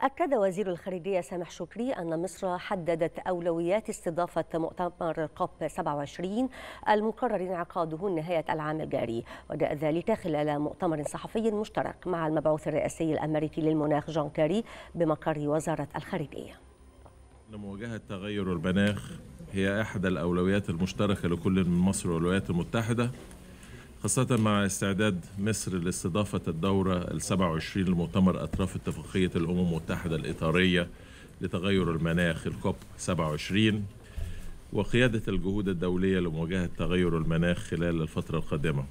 أكد وزير الخارجية سامح شكري أن مصر حددت أولويات استضافة مؤتمر كوب 27 المقرر انعقاده نهاية العام الجاري وجاء ذلك خلال مؤتمر صحفي مشترك مع المبعوث الرئاسي الأمريكي للمناخ جون كاري بمقر وزارة الخارجية لمواجهة تغير المناخ هي أحد الأولويات المشتركة لكل من مصر والولايات المتحدة خاصة مع استعداد مصر لاستضافة الدورة ال 27 لمؤتمر أطراف اتفاقية الأمم المتحدة الإطارية لتغير المناخ الكوب 27 وقيادة الجهود الدولية لمواجهة تغير المناخ خلال الفترة القادمة